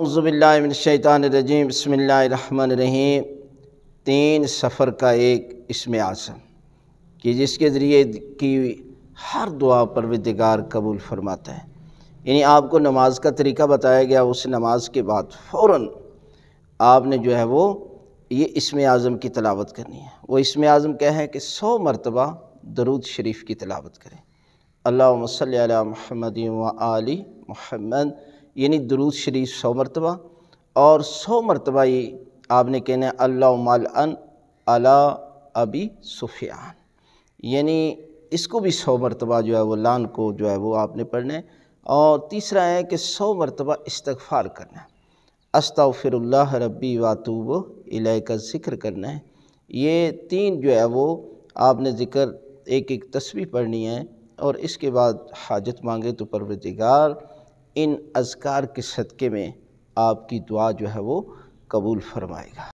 اعوذ باللہ من الشیطان الرجیم بسم اللہ الرحمن الرحیم تین سفر کا ایک اسم اعظم کہ جس کے ذریعے کی ہر دعا پر ودگار قبول فرماتا ہے یعنی آپ کو نماز کا طریقہ بتایا گیا اس نماز کے بعد فوراً آپ نے جو ہے وہ یہ اسم اعظم کی تلاوت کرنی ہے وہ اسم اعظم کیا ہے کہ سو مرتبہ درود شریف کی تلاوت کریں اللہ مصلی علی محمد و علی محمد یعنی درود شریف سو مرتبہ اور سو مرتبہ یہ آپ نے کہنا ہے اللہ مال علا ابی صفیان یعنی اس کو بھی سو مرتبہ جو ہے وہ لان کو جو ہے وہ آپ نے پڑھنا ہے اور تیسرا ہے کہ سو مرتبہ استغفار کرنا ہے استغفر اللہ ربی واتوب الہ علیہ کا ذکر کرنا ہے یہ تین جو ہے وہ آپ نے ذکر ایک ایک تسبیح پڑھنی ہے اور اس کے بعد حاجت مانگے تو پروردگار ان اذکار کے صدقے میں آپ کی دعا جو ہے وہ قبول فرمائے گا